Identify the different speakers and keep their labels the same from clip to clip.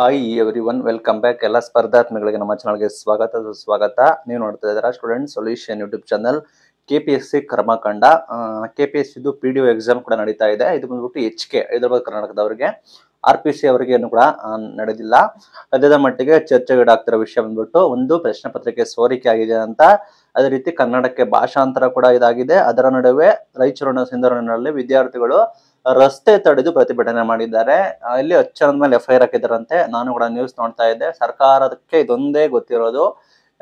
Speaker 1: hi everyone welcome back ಎಲ್ಲ ಸ್ಪರ್ಧಾತ್ಮಿಗಳಿಗೆ ನಮ್ಮ ಚಾನಲ್ಗೆ ಸ್ವಾಗತ ಸ್ವಾಗತ ನೀವು ನೋಡ್ತಾ ಇದ್ದೀರಾ student solution YouTube channel K P S C ಕರ್ಮಕಾಂಡ ಕೆ ಪಿ ಎಸ್ ಸಿದು ಪಿ ಡಿ ಒ ಎಕ್ಸಾಮ್ ಕೂಡ ನಡೀತಾ ಇದೆ ಇದು ಬಂದ್ಬಿಟ್ಟು ಎಚ್ ಕೆ ಹೈದರಾಬಾದ್ ಕರ್ನಾಟಕದವರಿಗೆ ಆರ್ ಪಿ ಸಿ ಏನು ಕೂಡ ನಡೆದಿಲ್ಲ ಅದರ ಮಟ್ಟಿಗೆ ಚರ್ಚೆಗೀಡಾಗ್ತಿರೋ ವಿಷಯ ಬಂದ್ಬಿಟ್ಟು ಒಂದು ಪ್ರಶ್ನೆ ಪತ್ರಿಕೆ ಸೋರಿಕೆ ಆಗಿದೆ ಅಂತ ಅದೇ ರೀತಿ ಕನ್ನಡಕ್ಕೆ ಭಾಷಾಂತರ ಕೂಡ ಇದಾಗಿದೆ ಅದರ ನಡುವೆ ರಾಯಚೂರಿನ ಸಿಂಧರೂರಿನಲ್ಲಿ ವಿದ್ಯಾರ್ಥಿಗಳು ರಸ್ತೆ ತಡೆದು ಪ್ರತಿಭಟನೆ ಮಾಡಿದ್ದಾರೆ ಇಲ್ಲಿ ಅಚ್ಚರದ ಮೇಲೆ ಎಫ್ ಐ ನಾನು ಕೂಡ ನ್ಯೂಸ್ ನೋಡ್ತಾ ಇದ್ದೆ ಸರ್ಕಾರಕ್ಕೆ ಇದೊಂದೇ ಗೊತ್ತಿರೋದು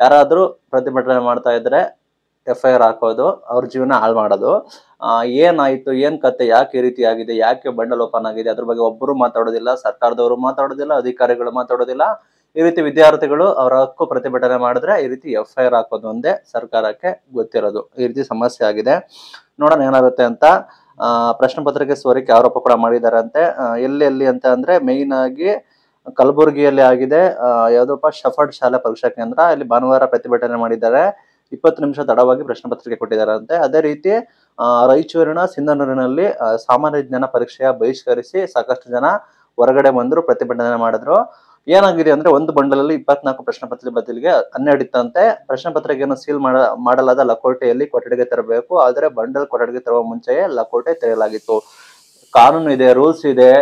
Speaker 1: ಯಾರಾದ್ರೂ ಪ್ರತಿಭಟನೆ ಮಾಡ್ತಾ ಇದ್ರೆ ಎಫ್ ಐ ಆರ್ ಹಾಕೋದು ಅವ್ರ ಜೀವನ ಹಾಳು ಮಾಡೋದು ಏನಾಯ್ತು ಏನ್ ಕತೆ ಯಾಕೆ ಈ ರೀತಿ ಆಗಿದೆ ಯಾಕೆ ಬಂಡಲ್ ಓಪನ್ ಆಗಿದೆ ಅದ್ರ ಬಗ್ಗೆ ಒಬ್ಬರು ಮಾತಾಡೋದಿಲ್ಲ ಸರ್ಕಾರದವರು ಮಾತಾಡೋದಿಲ್ಲ ಅಧಿಕಾರಿಗಳು ಮಾತಾಡೋದಿಲ್ಲ ಈ ರೀತಿ ವಿದ್ಯಾರ್ಥಿಗಳು ಅವರ ಹಕ್ಕು ಪ್ರತಿಭಟನೆ ಮಾಡಿದ್ರೆ ಈ ರೀತಿ ಎಫ್ ಐ ಆರ್ ಹಾಕೋದು ಒಂದೇ ಸರ್ಕಾರಕ್ಕೆ ಗೊತ್ತಿರೋದು ಈ ರೀತಿ ಸಮಸ್ಯೆ ಆಗಿದೆ ನೋಡೋಣ ಏನಾಗುತ್ತೆ ಅಂತ ಪ್ರಶ್ನೆ ಪತ್ರಿಕೆ ಸೋರಿಕೆ ಆರೋಪ ಕೂಡ ಮಾಡಿದಾರಂತೆ ಎಲ್ಲಿ ಎಲ್ಲಿ ಅಂತ ಅಂದ್ರೆ ಮೇನ್ ಆಗಿ ಕಲಬುರಗಿಯಲ್ಲಿ ಆಗಿದೆ ಯಾವುದಪ್ಪ ಶಫರ್ಡ್ ಶಾಲೆ ಪರೀಕ್ಷಾ ಕೇಂದ್ರ ಅಲ್ಲಿ ಭಾನುವಾರ ಪ್ರತಿಭಟನೆ ಮಾಡಿದ್ದಾರೆ ಇಪ್ಪತ್ತು ನಿಮಿಷ ತಡವಾಗಿ ಪ್ರಶ್ನೆ ಪತ್ರಿಕೆ ಕೊಟ್ಟಿದ್ದಾರಂತೆ ಅದೇ ರೀತಿ ರಾಯಚೂರಿನ ಸಿಂಧನೂರಿನಲ್ಲಿ ಸಾಮಾನ್ಯ ಜ್ಞಾನ ಪರೀಕ್ಷೆಯ ಬಹಿಷ್ಕರಿಸಿ ಸಾಕಷ್ಟು ಜನ ಹೊರಗಡೆ ಬಂದರು ಪ್ರತಿಭಟನೆ ಮಾಡಿದ್ರು ಏನಾಗಿದೆ ಅಂದ್ರೆ ಒಂದು ಬಂಡಲಲ್ಲಿ ಇಪ್ಪತ್ನಾಲ್ಕು ಪ್ರಶ್ನೆ ಪತ್ರಿಕೆ ಬದಲಿಗೆ ಇತ್ತಂತೆ ಪ್ರಶ್ನೆ ಪತ್ರಿಕೆಯನ್ನು ಸೀಲ್ ಮಾಡ ಮಾಡಲಾದ ಲಕೋಟೆಯಲ್ಲಿ ಕೊಠಡಿಗೆ ತರಬೇಕು ಆದರೆ ಬಂಡಲ್ ಕೊಠಡಿಗೆ ತರುವ ಮುಂಚೆಯೇ ಲಕೋಟೆ ತೆರೆಯಲಾಗಿತ್ತು ಕಾನೂನು ಇದೆ ರೂಲ್ಸ್ ಇದೆ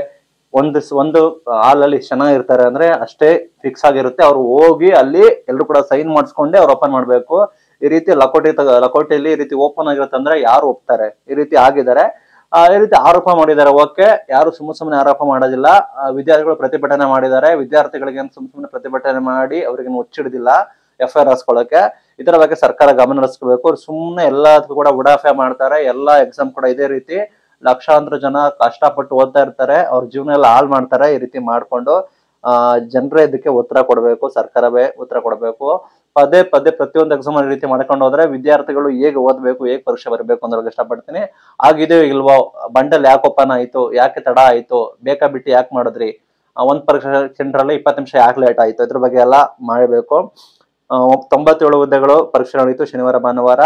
Speaker 1: ಒಂದು ಒಂದು ಹಾಲಲ್ಲಿ ಎಷ್ಟು ಚೆನ್ನಾಗಿರ್ತಾರೆ ಅಂದ್ರೆ ಅಷ್ಟೇ ಫಿಕ್ಸ್ ಆಗಿರುತ್ತೆ ಅವ್ರು ಹೋಗಿ ಅಲ್ಲಿ ಎಲ್ರು ಕೂಡ ಸೈನ್ ಮಾಡಿಸ್ಕೊಂಡೆ ಅವ್ರು ಓಪನ್ ಮಾಡ್ಬೇಕು ಈ ರೀತಿ ಲಕೋಟೆ ಲಕೋಟೆಯಲ್ಲಿ ಈ ರೀತಿ ಓಪನ್ ಆಗಿರುತ್ತೆ ಅಂದ್ರೆ ಯಾರು ಒಪ್ತಾರೆ ಈ ರೀತಿ ಆಗಿದ್ದಾರೆ ಈ ರೀತಿ ಆರೋಪ ಮಾಡಿದ್ದಾರೆ ಓಕೆ ಯಾರು ಸುಮ್ಮ ಸುಮ್ಮನೆ ಆರೋಪ ಮಾಡೋದಿಲ್ಲ ವಿದ್ಯಾರ್ಥಿಗಳು ಪ್ರತಿಭಟನೆ ಮಾಡಿದ್ದಾರೆ ವಿದ್ಯಾರ್ಥಿಗಳಿಗೆ ಸುಮ್ಮ ಸುಮ್ಮನೆ ಪ್ರತಿಭಟನೆ ಮಾಡಿ ಅವರಿಗೆ ಒಚ್ಚಿಡಿದಿಲ್ಲ ಎಫ್ ಐ ಆರ್ ಹಾಸ್ಕೊಳ್ಳೋಕೆ ಇದರ ಬಗ್ಗೆ ಸರ್ಕಾರ ಗಮನ ಹರಿಸ್ಕೋಬೇಕು ಸುಮ್ಮನೆ ಎಲ್ಲದಕ್ಕೂ ಕೂಡ ಉಡಾಫೆ ಮಾಡ್ತಾರೆ ಎಲ್ಲಾ ಎಕ್ಸಾಮ್ ಕೂಡ ಇದೇ ರೀತಿ ಲಕ್ಷಾಂತರ ಜನ ಕಷ್ಟಪಟ್ಟು ಓದ್ತಾ ಇರ್ತಾರೆ ಅವ್ರ ಜೀವನ ಎಲ್ಲ ಹಾಳು ಮಾಡ್ತಾರೆ ಈ ರೀತಿ ಮಾಡ್ಕೊಂಡು ಜನರ ಇದಕ್ಕೆ ಉತ್ತರ ಕೊಡಬೇಕು ಸರ್ಕಾರವೇ ಉತ್ತರ ಕೊಡಬೇಕು ಪದೇ ಪದೇ ಪ್ರತಿಯೊಂದು ಎಕ್ಸಾಮ್ ರೀತಿ ಮಾಡ್ಕೊಂಡು ಹೋದ್ರೆ ವಿದ್ಯಾರ್ಥಿಗಳು ಹೇಗೆ ಓದ್ಬೇಕು ಹೇಗೆ ಪರೀಕ್ಷೆ ಬರಬೇಕು ಅನ್ನೋದಕ್ಕೆ ಇಷ್ಟಪಡ್ತೀನಿ ಆಗಿದೆ ಇಲ್ವೋ ಬಂಡಲ್ ಯಾಕೆ ಓಪನ್ ಆಯ್ತು ಯಾಕೆ ತಡ ಆಯ್ತು ಬೇಕಾ ಬಿಟ್ಟು ಯಾಕೆ ಮಾಡಿದ್ರಿ ಒಂದು ಪರೀಕ್ಷೆ ಕೇಂದ್ರಲ್ಲಿ ಇಪ್ಪತ್ತು ನಿಮಿಷ ಯಾಕೆ ಲೇಟ್ ಆಯ್ತು ಇದ್ರ ಬಗ್ಗೆ ಎಲ್ಲ ಮಾಡಬೇಕು ತೊಂಬತ್ತೇಳು ಹುದ್ದೆಗಳು ಪರೀಕ್ಷೆ ನಡೆಯಿತು ಶನಿವಾರ ಭಾನುವಾರ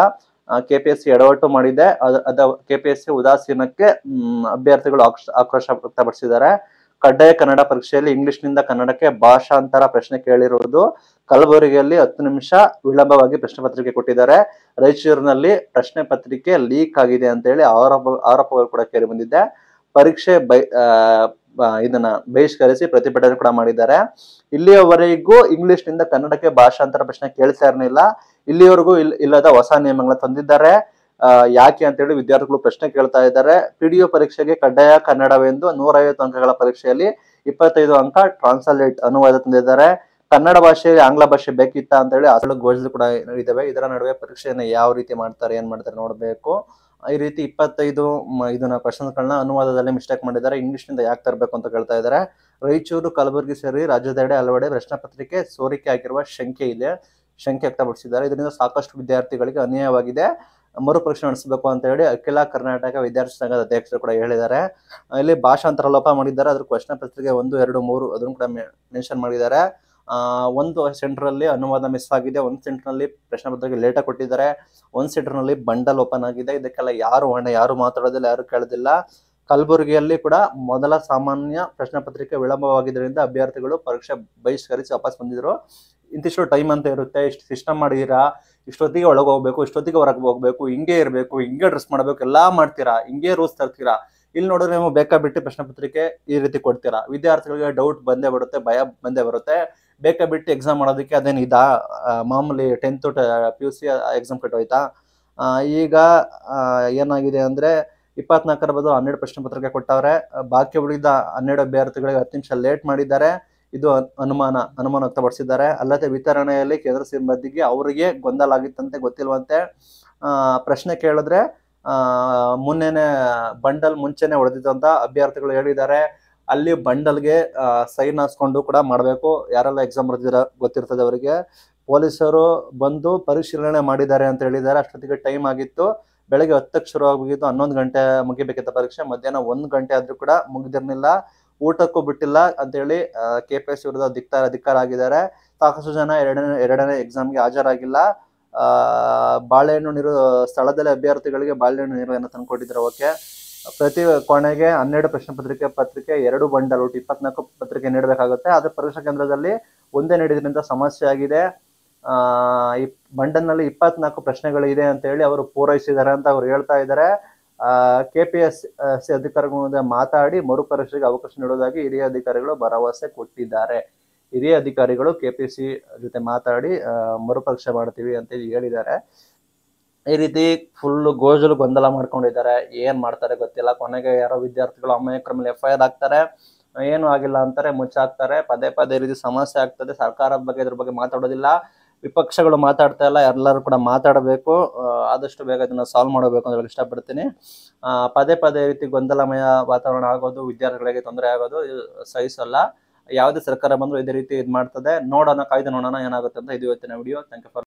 Speaker 1: ಕೆ ಪಿ ಎಸ್ ಸಿ ಎಡವಟ್ಟು ಮಾಡಿದೆ ಅದ ಕೆ ಪಿ ಎಸ್ ಸಿ ಉದಾಸೀನಕ್ಕೆ ಅಭ್ಯರ್ಥಿಗಳು ಆಕ್ರೋಶ ವ್ಯಕ್ತಪಡಿಸಿದ್ದಾರೆ ಕಡ್ಡಾಯ ಕನ್ನಡ ಪರೀಕ್ಷೆಯಲ್ಲಿ ಇಂಗ್ಲಿಷ್ನಿಂದ ಕನ್ನಡಕ್ಕೆ ಭಾಷಾಂತರ ಪ್ರಶ್ನೆ ಕೇಳಿರುವುದು ಕಲಬುರಗಿಯಲ್ಲಿ ಹತ್ತು ನಿಮಿಷ ವಿಳಂಬವಾಗಿ ಪ್ರಶ್ನೆ ಪತ್ರಿಕೆ ಕೊಟ್ಟಿದ್ದಾರೆ ರಾಯಚೂರಿನಲ್ಲಿ ಪ್ರಶ್ನೆ ಪತ್ರಿಕೆ ಲೀಕ್ ಆಗಿದೆ ಅಂತ ಹೇಳಿ ಆರೋಪ ಆರೋಪಗಳು ಕೂಡ ಕೇಳಿ ಬಂದಿದೆ ಪರೀಕ್ಷೆ ಬೈ ಇದನ್ನ ಬಹಿಷ್ಕರಿಸಿ ಪ್ರತಿಭಟನೆ ಕೂಡ ಮಾಡಿದ್ದಾರೆ ಇಲ್ಲಿಯವರೆಗೂ ಇಂಗ್ಲಿಷ್ ನಿಂದ ಕನ್ನಡಕ್ಕೆ ಭಾಷಾಂತರ ಪ್ರಶ್ನೆ ಕೇಳ್ತಾ ಇರಲಿಲ್ಲ ಇಲ್ಲಿಯವರೆಗೂ ಇಲ್ಲದ ಹೊಸ ನಿಯಮಗಳನ್ನ ತಂದಿದ್ದಾರೆ ಯಾಕೆ ಅಂತ ಹೇಳಿ ವಿದ್ಯಾರ್ಥಿಗಳು ಪ್ರಶ್ನೆ ಕೇಳ್ತಾ ಇದ್ದಾರೆ ಪಿಡಿಒ ಪರೀಕ್ಷೆಗೆ ಕಡ್ಡಾಯ ಕನ್ನಡವೆಂದು ನೂರೈವತ್ತು ಅಂಕಗಳ ಪರೀಕ್ಷೆಯಲ್ಲಿ ಇಪ್ಪತ್ತೈದು ಅಂಕ ಟ್ರಾನ್ಸ್ಲೇಟ್ ಅನುವಾದ ತಂದಿದ್ದಾರೆ ಕನ್ನಡ ಭಾಷೆ ಆಂಗ್ಲ ಭಾಷೆ ಬೇಕಿತ್ತ ಅಂತ ಹೇಳಿ ಅಸಲು ಘೋಷಿಸಲು ಕೂಡ ಇದಾವೆ ಇದರ ನಡುವೆ ಪರೀಕ್ಷೆಯನ್ನು ಯಾವ ರೀತಿ ಮಾಡ್ತಾರೆ ಏನ್ ಮಾಡ್ತಾರೆ ನೋಡಬೇಕು ಈ ರೀತಿ ಇಪ್ಪತ್ತೈದು ಇದನ್ನ ಪ್ರಶ್ನೆಗಳನ್ನ ಅನುವಾದದಲ್ಲಿ ಮಿಸ್ಟೇಕ್ ಮಾಡಿದ್ದಾರೆ ನಿಂದ ಯಾಕೆ ತರಬೇಕು ಅಂತ ಕೇಳ್ತಾ ಇದ್ದಾರೆ ರಾಯಚೂರು ಕಲಬುರಗಿ ಸೇರಿ ರಾಜ್ಯದೆಡೆ ಹಲವೆಡೆ ಪ್ರಶ್ನೆ ಪತ್ರಿಕೆ ಸೋರಿಕೆ ಆಗಿರುವ ಶಂಕೆ ಇದೆ ಶಂಕೆ ವ್ಯಕ್ತಪಡಿಸಿದ್ದಾರೆ ಇದರಿಂದ ಸಾಕಷ್ಟು ವಿದ್ಯಾರ್ಥಿಗಳಿಗೆ ಅನ್ಯಾಯವಾಗಿದೆ ಪರೀಕ್ಷೆ ನಡೆಸಬೇಕು ಅಂತ ಹೇಳಿ ಅಖಿಲ ಕರ್ನಾಟಕ ವಿದ್ಯಾರ್ಥಿ ಸಂಘದ ಅಧ್ಯಕ್ಷರು ಕೂಡ ಹೇಳಿದ್ದಾರೆ ಇಲ್ಲಿ ಭಾಷಾಂತರ ಲೋಪ ಮಾಡಿದ್ದಾರೆ ಅದ್ರ ಕ್ವಶನ್ ಪತ್ರಿಕೆ ಒಂದು ಎರಡು ಮೂರು ಅದನ್ನು ಕೂಡ ಮೆನ್ಷನ್ ಮಾಡಿದ್ದಾರೆ ಒಂದು ಸೆಂಟರ್ ಅಲ್ಲಿ ಅನುವಾದ ಮಿಸ್ ಆಗಿದೆ ಒಂದು ನಲ್ಲಿ ಪ್ರಶ್ನೆ ಪತ್ರಿಕೆ ಲೇಟಾಗಿ ಕೊಟ್ಟಿದ್ದಾರೆ ಒಂದು ನಲ್ಲಿ ಬಂಡಲ್ ಓಪನ್ ಆಗಿದೆ ಇದಕ್ಕೆಲ್ಲ ಯಾರು ಹಣ ಯಾರು ಮಾತಾಡೋದಿಲ್ಲ ಯಾರು ಕೇಳೋದಿಲ್ಲ ಕಲಬುರಗಿಯಲ್ಲಿ ಕೂಡ ಮೊದಲ ಸಾಮಾನ್ಯ ಪ್ರಶ್ನೆ ಪತ್ರಿಕೆ ವಿಳಂಬವಾಗಿದ್ದರಿಂದ ಅಭ್ಯರ್ಥಿಗಳು ಪರೀಕ್ಷೆ ಬಹಿಷ್ಕರಿಸಿ ವಾಪಸ್ ಬಂದಿದ್ರು ಇಂತಿಷ್ಟು ಟೈಮ್ ಅಂತ ಇರುತ್ತೆ ಇಷ್ಟು ಸಿಸ್ಟಮ್ ಮಾಡಿದೀರಾ ಇಷ್ಟೊತ್ತಿಗೆ ಒಳಗೆ ಹೋಗ್ಬೇಕು ಇಷ್ಟೊತ್ತಿಗೆ ಹೊರಗೆ ಹೋಗ್ಬೇಕು ಹಿಂಗೆ ಇರಬೇಕು ಹಿಂಗೆ ಡ್ರೆಸ್ ಮಾಡಬೇಕು ಎಲ್ಲ ಮಾಡ್ತೀರಾ ಹಿಂಗೆ ರೂಲ್ಸ್ ತರ್ತೀರಾ ಇಲ್ಲಿ ನೋಡಿದ್ರೆ ನೀವು ಬಿಟ್ಟು ಪ್ರಶ್ನೆ ಪತ್ರಿಕೆ ಈ ರೀತಿ ಕೊಡ್ತೀರಾ ವಿದ್ಯಾರ್ಥಿಗಳಿಗೆ ಡೌಟ್ ಬಂದೇ ಬರುತ್ತೆ ಭಯ ಬಂದೇ ಬರುತ್ತೆ ಬೇಕಾ ಬಿಟ್ಟು ಎಕ್ಸಾಮ್ ಮಾಡೋದಕ್ಕೆ ಅದೇನು ಮಾಮೂಲಿ tenth P U C exam ಕಟ್ಟೋಯ್ತಾ ಈಗ ಏನಾಗಿದೆ ಅಂದರೆ ಇಪ್ಪತ್ನಾಲ್ಕರ ಬದಲು ಹನ್ನೆರಡು ಪ್ರಶ್ನೆ ಪತ್ರಿಕೆ ಕೊಟ್ಟವ್ರೆ ಬಾಕಿ ಉಳಿದ ಹನ್ನೆರಡು ಅಭ್ಯರ್ಥಿಗಳಿಗೆ ಹತ್ತು ನಿಮಿಷ ಲೇಟ್ ಮಾಡಿದ್ದಾರೆ ಇದು ಅನುಮಾನ ಅನುಮಾನ ವ್ಯಕ್ತಪಡಿಸಿದ್ದಾರೆ ಅಲ್ಲದೆ ವಿತರಣೆಯಲ್ಲಿ ಕೇಂದ್ರ ಸಿಬ್ಬಂದಿಗೆ ಅವರಿಗೆ ಗೊಂದಲ ಆಗಿತ್ತಂತೆ ಗೊತ್ತಿಲ್ವಂತೆ ಪ್ರಶ್ನೆ ಕೇಳಿದ್ರೆ ಮುನ್ನೆನೆ ಬಂಡಲ್ ಮುಂಚೆನೆ ಹೊಡೆದಿದ್ದಂತ ಅಭ್ಯರ್ಥಿಗಳು ಹೇಳಿದ್ದಾರೆ ಅಲ್ಲಿ ಬಂಡಲ್ಗೆ ಸೈನ್ ಹಾಸ್ಕೊಂಡು ಕೂಡ ಮಾಡಬೇಕು ಯಾರೆಲ್ಲ ಎಕ್ಸಾಮ್ ಬರೆದಿರ ಗೊತ್ತಿರ್ತದೆ ಅವರಿಗೆ ಪೊಲೀಸರು ಬಂದು ಪರಿಶೀಲನೆ ಮಾಡಿದ್ದಾರೆ ಅಂತ ಹೇಳಿದ್ದಾರೆ ಅಷ್ಟೊತ್ತಿಗೆ ಟೈಮ್ ಆಗಿತ್ತು ಬೆಳಗ್ಗೆ ಹತ್ತಕ್ಕೆ ಶುರು ಆಗೋಗಿದ್ದು ಹನ್ನೊಂದು ಗಂಟೆ ಮುಗಿಬೇಕಿದ್ದ ಪರೀಕ್ಷೆ ಮಧ್ಯಾಹ್ನ ಒಂದು ಗಂಟೆ ಆದರೂ ಕೂಡ ಮುಗಿದಿರಲಿಲ್ಲ ಊಟಕ್ಕೂ ಬಿಟ್ಟಿಲ್ಲ ಅಂತ ಹೇಳಿ ಕೆ ಪಿ ಎಸ್ ವಿರುದ್ಧ ಧಿಕ್ಕಾರ ಅಧಿಕಾರ ಆಗಿದ್ದಾರೆ ಸಾಕಷ್ಟು ಜನ ಎರಡನೇ ಎರಡನೇ ಎಕ್ಸಾಮ್ಗೆ ಹಾಜರಾಗಿಲ್ಲ ಬಾಳೆಹಣ್ಣು ನೀರು ಸ್ಥಳದಲ್ಲಿ ಅಭ್ಯರ್ಥಿಗಳಿಗೆ ಬಾಳೆಹಣ್ಣು ನೀರನ್ನು ತಂದುಕೊಟ್ಟಿದ್ರು ಓಕೆ ಪ್ರತಿ ಕೊನೆಗೆ ಹನ್ನೆರಡು ಪ್ರಶ್ನೆ ಪತ್ರಿಕೆ ಪತ್ರಿಕೆ ಎರಡು ಬಂಡಲ್ ಒಟ್ಟು ಇಪ್ಪತ್ನಾಲ್ಕು ಪತ್ರಿಕೆ ನೀಡಬೇಕಾಗುತ್ತೆ ಆದರೆ ಪರೀಕ್ಷಾ ಕೇಂದ್ರದಲ್ಲಿ ಒಂದೇ ನೀಡಿದ್ರಿಂದ ಸಮಸ್ಯೆ ಆಗಿದೆ ಈ ಬಂಡಲ್ನಲ್ಲಿ ಇಪ್ಪತ್ನಾಲ್ಕು ಪ್ರಶ್ನೆಗಳಿದೆ ಅಂತ ಹೇಳಿ ಅವರು ಪೂರೈಸಿದ್ದಾರೆ ಅಂತ ಅವ್ರು ಹೇಳ್ತಾ ಇದ್ದಾರೆ ಕೆ ಪಿ ಎಸ್ ಸಿ ಮುಂದೆ ಮಾತಾಡಿ ಮರುಪರೀಕ್ಷೆಗೆ ಅವಕಾಶ ನೀಡುವುದಾಗಿ ಹಿರಿಯ ಅಧಿಕಾರಿಗಳು ಭರವಸೆ ಕೊಟ್ಟಿದ್ದಾರೆ ಹಿರಿಯ ಅಧಿಕಾರಿಗಳು ಕೆ ಪಿ ಸಿ ಜೊತೆ ಮಾತಾಡಿ ಮರುಪರೀಕ್ಷೆ ಮಾಡ್ತೀವಿ ಅಂತ ಹೇಳಿದ್ದಾರೆ ಈ ರೀತಿ ಫುಲ್ ಗೋಜಲು ಗೊಂದಲ ಮಾಡ್ಕೊಂಡಿದ್ದಾರೆ ಏನ್ ಮಾಡ್ತಾರೆ ಗೊತ್ತಿಲ್ಲ ಕೊನೆಗೆ ಯಾರೋ ವಿದ್ಯಾರ್ಥಿಗಳು ಅಮಾಯಕ್ರಮಲ್ಲಿ ಎಫ್ ಐ ಆರ್ ಆಗ್ತಾರೆ ಏನು ಆಗಿಲ್ಲ ಅಂತಾರೆ ಮುಚ್ಚಾಕ್ತಾರೆ ಪದೇ ಪದೇ ರೀತಿ ಸಮಸ್ಯೆ ಆಗ್ತದೆ ಸರ್ಕಾರದ ಬಗ್ಗೆ ಇದ್ರ ಬಗ್ಗೆ ಮಾತಾಡೋದಿಲ್ಲ ವಿಪಕ್ಷಗಳು ಮಾತಾಡ್ತಾ ಇಲ್ಲ ಎಲ್ಲರೂ ಕೂಡ ಮಾತಾಡಬೇಕು ಆದಷ್ಟು ಬೇಗ ಇದನ್ನ ಸಾಲ್ವ್ ಮಾಡಬೇಕು ಅಂತ ಹೇಳಿ ಇಷ್ಟಪಡ್ತೀನಿ ಪದೇ ಪದೇ ರೀತಿ ಗೊಂದಲಮಯ ವಾತಾವರಣ ಆಗೋದು ವಿದ್ಯಾರ್ಥಿಗಳಿಗೆ ತೊಂದರೆ ಆಗೋದು ಸಹಿಸಲ್ಲ ಯಾವುದೇ ಸರ್ಕಾರ ಬಂದ್ರು ಇದೇ ರೀತಿ ಇದು ಮಾಡ್ತದೆ ನೋಡೋಣ ಕಾಯ್ದೆ ನೋಡೋಣ ಏನಾಗುತ್ತೆ ಅಂತ ಇದು ಇವತ್ತಿನ ವಿಡಿಯೋ ಥ್ಯಾಂಕ್ ಯು ಫಾರ್